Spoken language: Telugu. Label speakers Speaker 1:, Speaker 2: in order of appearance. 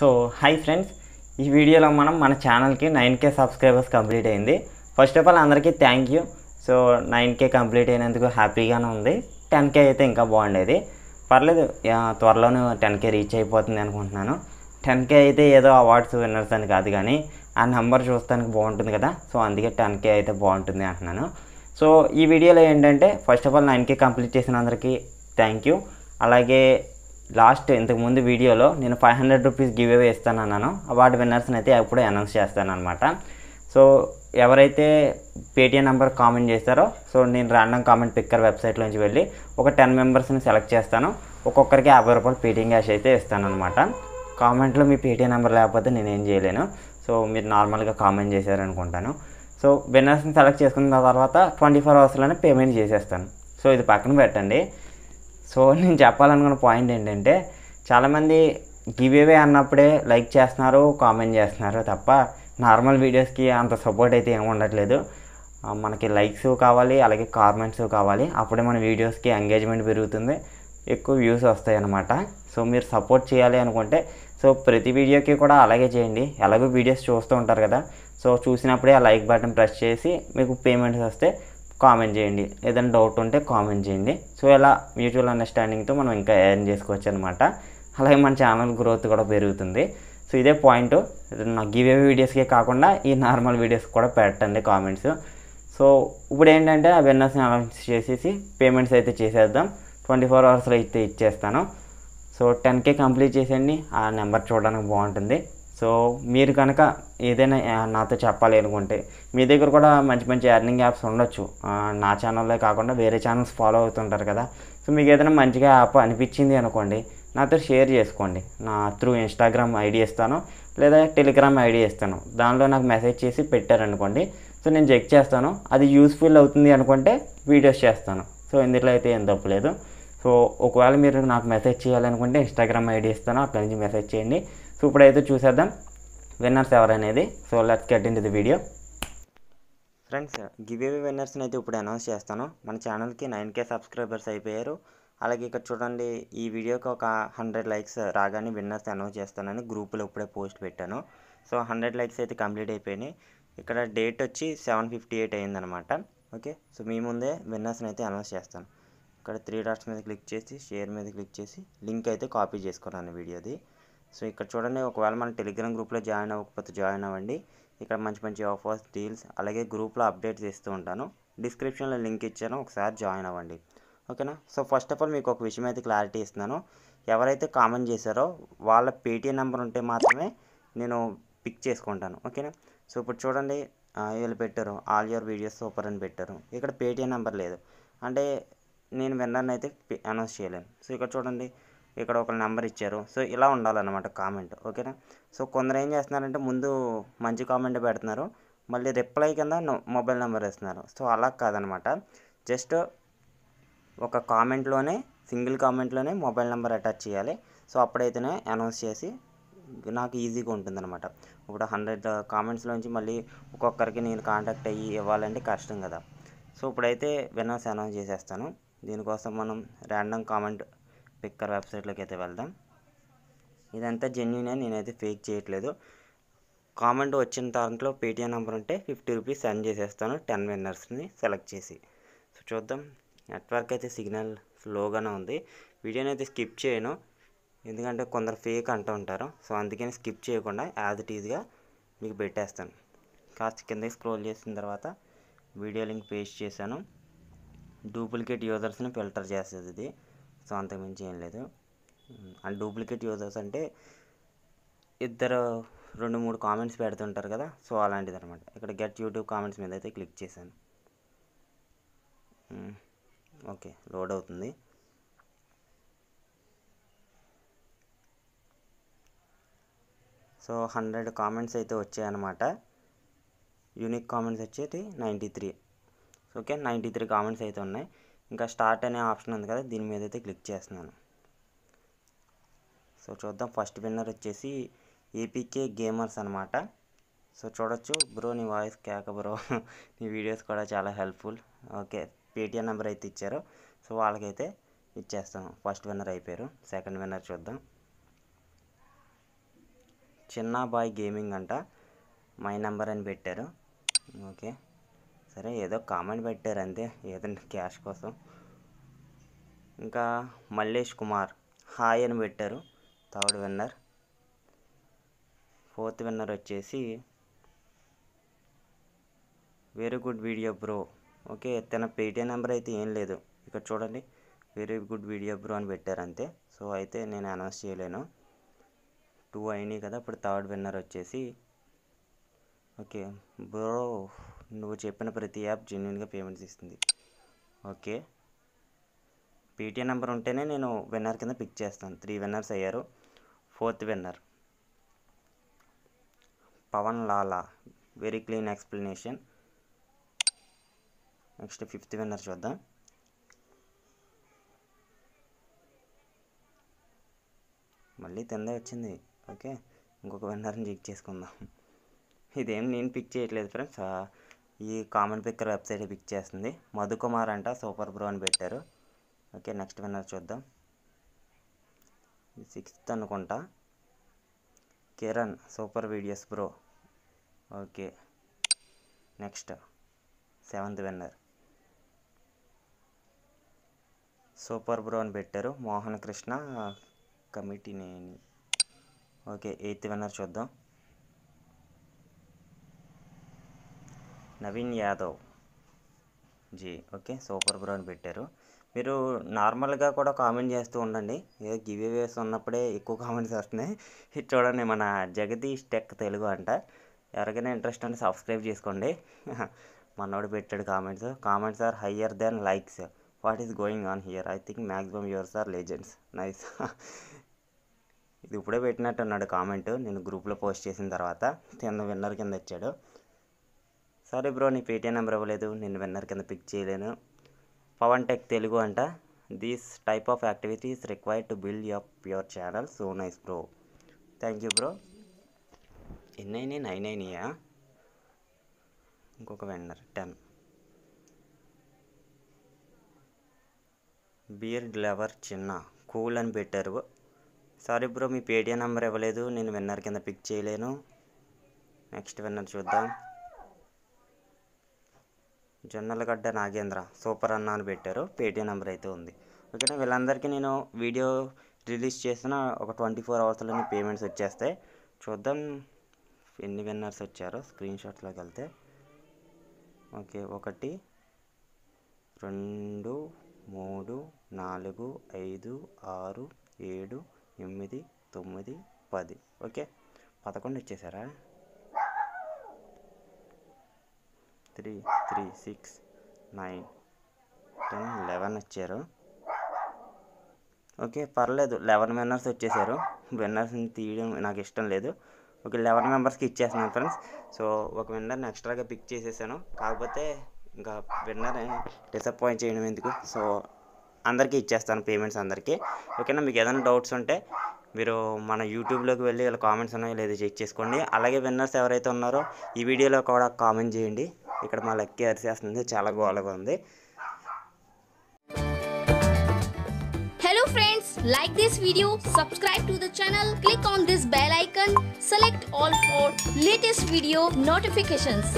Speaker 1: సో హై ఫ్రెండ్స్ ఈ వీడియోలో మనం మన ఛానల్కి నైన్ కే సబ్స్క్రైబర్స్ కంప్లీట్ అయింది ఫస్ట్ ఆఫ్ ఆల్ అందరికీ thank you so nine K complete అయినందుకు హ్యాపీగానే ఉంది టెన్ కే అయితే ఇంకా బాగుండేది పర్లేదు త్వరలోనే టెన్ కే రీచ్ అయిపోతుంది అనుకుంటున్నాను టెన్ కే అయితే ఏదో అవార్డ్స్ విన్నర్స్ అని కాదు కానీ ఆ నెంబర్ చూస్తానికి బాగుంటుంది కదా సో అందుకే టెన్ కే అయితే బాగుంటుంది అంటున్నాను సో ఈ వీడియోలో ఏంటంటే first of all nine K complete చేసిన అందరికీ థ్యాంక్ యూ అలాగే లాస్ట్ ఇంతకుముందు వీడియోలో నేను five hundred rupees give away అన్నాను అవార్డు విన్నర్స్ని అయితే ఎప్పుడూ అనౌన్స్ అనమాట సో ఎవరైతే పేటిఎం నెంబర్ కామెంట్ చేస్తారో సో నేను ర్యాండమ్ కామెంట్ పిక్కర్ వెబ్సైట్లోంచి వెళ్ళి ఒక టెన్ మెంబర్స్ని సెలెక్ట్ చేస్తాను ఒక్కొక్కరికి యాభై రూపాయలు పేటిఎం క్యాష్ అయితే ఇస్తాను అనమాట కామెంట్లో మీ పేటిఎం నెంబర్ లేకపోతే నేను ఏం చేయలేను సో మీరు నార్మల్గా కామెంట్ చేశారనుకుంటాను సో విన్నర్స్ని సెలెక్ట్ చేసుకున్న తర్వాత ట్వంటీ ఫోర్ అవర్స్లోనే పేమెంట్ చేసేస్తాను సో ఇది పక్కన పెట్టండి సో నేను చెప్పాలనుకున్న పాయింట్ ఏంటంటే చాలామంది గివేవే అన్నప్పుడే లైక్ చేస్తున్నారు కామెంట్ చేస్తున్నారు తప్ప నార్మల్ వీడియోస్కి అంత సపోర్ట్ అయితే ఏమి ఉండట్లేదు మనకి లైక్స్ కావాలి అలాగే కామెంట్స్ కావాలి అప్పుడే మన వీడియోస్కి ఎంగేజ్మెంట్ పెరుగుతుంది ఎక్కువ వ్యూస్ వస్తాయి అనమాట సో మీరు సపోర్ట్ చేయాలి అనుకుంటే సో ప్రతి వీడియోకి కూడా అలాగే చేయండి ఎలాగో వీడియోస్ చూస్తూ ఉంటారు కదా సో చూసినప్పుడే ఆ లైక్ బటన్ ప్రెస్ చేసి మీకు పేమెంట్స్ వస్తే కామెంట్ చేయండి ఏదైనా డౌట్ ఉంటే కామెంట్ చేయండి సో ఇలా మ్యూచువల్ అండర్స్టాండింగ్తో మనం ఇంకా ఎర్న్ చేసుకోవచ్చు అనమాట అలాగే మన ఛానల్ గ్రోత్ కూడా పెరుగుతుంది సో ఇదే పాయింట్ నా గివే వీడియోస్కే కాకుండా ఈ నార్మల్ వీడియోస్ కూడా పెట్టండి కామెంట్స్ సో ఇప్పుడు ఏంటంటే అవేర్నెస్ అనౌన్స్ చేసేసి పేమెంట్స్ అయితే చేసేద్దాం ట్వంటీ ఫోర్ అవర్స్లో అయితే ఇచ్చేస్తాను సో టెన్కే కంప్లీట్ చేసేయండి ఆ నెంబర్ చూడడానికి బాగుంటుంది సో మీరు కనుక ఏదైనా నాతో చెప్పాలి అనుకుంటే మీ దగ్గర కూడా మంచి మంచి ఎర్నింగ్ యాప్స్ ఉండొచ్చు నా ఛానల్లో కాకుండా వేరే ఛానల్స్ ఫాలో అవుతుంటారు కదా సో మీకు ఏదైనా మంచిగా యాప్ అనిపించింది అనుకోండి నాతో షేర్ చేసుకోండి నా త్రూ ఇన్స్టాగ్రామ్ ఐడి ఇస్తాను లేదా టెలిగ్రామ్ ఐడి ఇస్తాను దానిలో నాకు మెసేజ్ చేసి పెట్టారనుకోండి సో నేను చెక్ చేస్తాను అది యూస్ఫుల్ అవుతుంది అనుకుంటే వీడియోస్ చేస్తాను సో ఇందులో అయితే ఏం తప్పులేదు సో ఒకవేళ మీరు నాకు మెసేజ్ చేయాలనుకుంటే ఇన్స్టాగ్రామ్ ఐడి ఇస్తాను అక్కడి నుంచి మెసేజ్ చేయండి సో ఇప్పుడైతే చూసేద్దాం విన్నర్స్ ఎవరనేది so let's get in the video friends giveaway విన్నర్స్ని అయితే ఇప్పుడు అనౌన్స్ చేస్తాను మన ఛానల్కి నైన్ కే సబ్స్క్రైబర్స్ అయిపోయారు అలాగే ఇక్కడ చూడండి ఈ వీడియోకి ఒక హండ్రెడ్ లైక్స్ రాగానే విన్నర్స్ అనౌన్స్ చేస్తానని గ్రూప్లో ఇప్పుడే పోస్ట్ పెట్టాను సో హండ్రెడ్ లైక్స్ అయితే కంప్లీట్ అయిపోయినాయి ఇక్కడ డేట్ వచ్చి సెవెన్ ఫిఫ్టీ ఎయిట్ అయిందనమాట ఓకే సో మీ ముందే విన్నర్స్ని అయితే అనౌన్స్ చేస్తాను ఇక్కడ త్రీ డాట్స్ మీద క్లిక్ చేసి షేర్ మీద క్లిక్ చేసి లింక్ అయితే కాపీ చేసుకున్నాను వీడియోది సో ఇక్కడ చూడండి ఒకవేళ మన టెలిగ్రామ్ గ్రూప్లో జాయిన్ అవ్వకపోతే జాయిన్ అవ్వండి ఇక్కడ మంచి మంచి ఆఫర్స్ డీల్స్ అలాగే గ్రూప్లో అప్డేట్స్ ఇస్తూ ఉంటాను డిస్క్రిప్షన్లో లింక్ ఇచ్చాను ఒకసారి జాయిన్ అవ్వండి ఓకేనా సో ఫస్ట్ ఆఫ్ ఆల్ మీకు ఒక విషయం అయితే క్లారిటీ ఇస్తున్నాను ఎవరైతే కామెంట్ చేశారో వాళ్ళ పేటీఎం నెంబర్ ఉంటే మాత్రమే నేను పిక్ చేసుకుంటాను ఓకేనా సో ఇప్పుడు చూడండి వీళ్ళు పెట్టారు ఆల్ యువర్ వీడియోస్ సూపర్ అని పెట్టారు ఇక్కడ పేటీఎం నెంబర్ లేదు అంటే నేను విన్నర్ని అయితే అనౌన్స్ చేయలేను సో ఇక్కడ చూడండి ఇక్కడ ఒక నెంబర్ ఇచ్చారు సో ఇలా ఉండాలన్నమాట కామెంట్ ఓకేనా సో కొందరు ఏం చేస్తున్నారంటే ముందు మంచి కామెంట్ పెడుతున్నారు మళ్ళీ రిప్లై కింద మొబైల్ నెంబర్ ఇస్తున్నారు సో అలా కాదనమాట జస్ట్ ఒక కామెంట్లోనే సింగిల్ కామెంట్లోనే మొబైల్ నెంబర్ అటాచ్ చేయాలి సో అప్పుడైతేనే అనౌన్స్ చేసి నాకు ఈజీగా ఉంటుందన్నమాట ఇప్పుడు హండ్రెడ్ కామెంట్స్లోంచి మళ్ళీ ఒక్కొక్కరికి నేను కాంటాక్ట్ అయ్యి ఇవ్వాలంటే కష్టం కదా సో ఇప్పుడైతే విన్నర్స్ అనౌన్స్ చేసేస్తాను దీనికోసం మనం ర్యాండమ్ కామెంట్ పిక్కర్ వెబ్సైట్లోకి అయితే వెళ్దాం ఇదంతా జెన్యున్ నేనైతే ఫేక్ చేయట్లేదు కామెంట్ వచ్చిన దాంట్లో పేటిఎం నెంబర్ ఉంటే ఫిఫ్టీ రూపీస్ సెండ్ చేసేస్తాను టెన్ విన్నర్స్ని సెలెక్ట్ చేసి సో చూద్దాం నెట్వర్క్ అయితే సిగ్నల్ స్లోగానే ఉంది వీడియోని అయితే స్కిప్ చేయను ఎందుకంటే కొందరు ఫేక్ అంటూ ఉంటారు సో అందుకని స్కిప్ చేయకుండా యాజ్ ఇట్ ఈజ్గా మీకు పెట్టేస్తాను కాస్త కిందకి స్క్రోల్ చేసిన తర్వాత వీడియో లింక్ పేస్ట్ చేశాను డూప్లికేట్ యూజర్స్ని ఫిల్టర్ చేస్తుంది ఇది సో అంతకుమించి ఏం లేదు అండ్ డూప్లికేట్ యూజర్స్ అంటే ఇద్దరు రెండు మూడు కామెంట్స్ పెడుతుంటారు కదా సో అలాంటిది అనమాట ఇక్కడ గెట్ యూట్యూబ్ కామెంట్స్ మీద అయితే క్లిక్ చేశాను ఓకే లోడ్ అవుతుంది సో హండ్రెడ్ కామెంట్స్ అయితే వచ్చాయన్నమాట యూనిక్ కామెంట్స్ వచ్చేది ninety three okay ninety three comments అయితే ఉన్నాయి ఇంకా స్టార్ట్ అనే ఆప్షన్ ఉంది కదా దీని మీద అయితే క్లిక్ చేస్తున్నాను సో చూద్దాం ఫస్ట్ విన్నర్ వచ్చేసి ఏపీకే గేమర్స్ అనమాట సో చూడొచ్చు బ్రో నీ వాయిస్ కేక బ్రో నీ వీడియోస్ కూడా చాలా హెల్ప్ఫుల్ ఓకే పేటిఎం నెంబర్ అయితే ఇచ్చారు సో వాళ్ళకైతే ఇచ్చేస్తాం ఫస్ట్ విన్నర్ అయిపోయారు సెకండ్ విన్నర్ చూద్దాం చిన్న బాయ్ గేమింగ్ అంట మై నెంబర్ అని పెట్టారు ఓకే సరే ఏదో కామెంట్ పెట్టారు అంతే ఏదంటే క్యాష్ కోసం ఇంకా మల్లేష్ కుమార్ హాయ్ అని పెట్టారు థర్డ్ విన్నర్ ఫోర్త్ విన్నర్ వచ్చేసి very good video bro okay తన పేటిఎం నెంబర్ అయితే ఏం లేదు ఇక్కడ చూడండి వెరీ గుడ్ వీడియో బ్రో అని పెట్టారు అంతే సో అయితే నేను అనౌన్స్ చేయలేను టూ అయినాయి కదా ఇప్పుడు థర్డ్ విన్నర్ వచ్చేసి ఓకే బ్రో నువ్వు చెప్పిన ప్రతి యాప్ జెన్యున్గా పేమెంట్స్ ఇస్తుంది ఓకే పీటీఎం నెంబర్ ఉంటేనే నేను విన్నర్ కింద పిక్ చేస్తాను త్రీ విన్నర్స్ అయ్యారు fourth winner Pavan Lala very clean explanation next fifth winner చూద్దాం మళ్ళీ తిందే వచ్చింది ఓకే ఇంకొక విన్నర్ని చెక్ చేసుకుందాం ఇదేం నేను పిక్ చేయట్లేదు ఫ్రెండ్స్ ఈ కామన్ పిక్కర్ వెబ్సైట్ పిక్ చేస్తుంది మధుకుమార్ అంట సూపర్ బ్రో అని పెట్టారు ఓకే నెక్స్ట్ విన్నర్ చూద్దాం సిక్స్త్ అనుకుంటా Kiran super videos bro okay next seventh winner super bro అని పెట్టారు మోహన్ కృష్ణ కమిటీని ఓకే ఎయిత్ విన్నర్ చూద్దాం Naveen Yadav ji okay super bro అని పెట్టారు మీరు నార్మల్గా కూడా కామెంట్ చేస్తూ ఉండండి ఏదో గివేవేస్ ఉన్నప్పుడే ఎక్కువ కామెంట్స్ వస్తున్నాయి చూడండి మన జగదీష్ టెక్ తెలుగు అంట ఎవరికైనా ఇంట్రెస్ట్ ఉంటే సబ్స్క్రైబ్ చేసుకోండి మనోడు పెట్టాడు comments comments are higher then likes what is going on here I think maximum yours are legends nice ఇది ఇప్పుడే పెట్టినట్టు అన్నాడు కామెంట్ నేను గ్రూప్లో పోస్ట్ చేసిన తర్వాత కింద విన్నర్ కింద ఇచ్చాడు సారీ బ్రో నీ పేటీఎం నెంబర్ ఇవ్వలేదు నేను విన్నర్ కింద పిక్ చేయలేను పవన్ టెక్ తెలుగు అంట these type of activities required to build up your channel so nice bro thank you bro ఎన్నైనా నైన్ అయినాయా ఇంకొక విన్నర్ టెన్ బీర్ గ్లవర్ చిన్న కూల్ అని పెట్టారు సారీ బ్రో మీ పేటీఎం నెంబర్ ఇవ్వలేదు నేను విన్నర్ కింద పిక్ చేయలేను నెక్స్ట్ విన్నర్ చూద్దాం జొన్నలగడ్డ నాగేంద్ర సూపర్ అన్న అని పెట్టారు పేటీఎం నెంబర్ అయితే ఉంది ఓకేనా వీళ్ళందరికీ నేను వీడియో రిలీజ్ చేసిన ఒక ట్వంటీ ఫోర్ అవర్స్లోనే పేమెంట్స్ వచ్చేస్తాయి చూద్దాం ఎన్ని విన్నర్స్ వచ్చారో స్క్రీన్ షాట్లోకి వెళ్తే ఓకే ఒకటి రెండు మూడు నాలుగు ఐదు ఆరు ఏడు ఎనిమిది తొమ్మిది పది ఓకే పదకొండు వచ్చేసారా three three six nine ten eleven వచ్చారు ఓకే పర్లేదు లెవెన్ మెంబర్స్ వచ్చేసారు విన్నర్స్ని తీయడం నాకు ఇష్టం లేదు ఓకే లెవెన్ మెంబర్స్కి ఇచ్చేస్తున్నాను ఫ్రెండ్స్ సో ఒక విన్నర్ని ఎక్స్ట్రాగా పిక్ చేసేసాను కాకపోతే ఇంకా విన్నర్ డిసప్పాయింట్ చేయడం ఎందుకు సో అందరికీ ఇచ్చేస్తాను పేమెంట్స్ అందరికీ ఓకేనా మీకు ఏదైనా డౌట్స్ ఉంటే మీరు మన యూట్యూబ్లోకి వెళ్ళి వీళ్ళ కామెంట్స్ ఉన్నాయో లేదో చెక్ చేసుకోండి అలాగే విన్నర్స్ ఎవరైతే ఉన్నారో ఈ వీడియోలో కూడా కామెంట్ చేయండి ఇక్కడ మా లక్కీ వస్తుంది చాలా గోలగా ఉంది hello friends like this video subscribe to the channel click on this bell icon select all for latest video notifications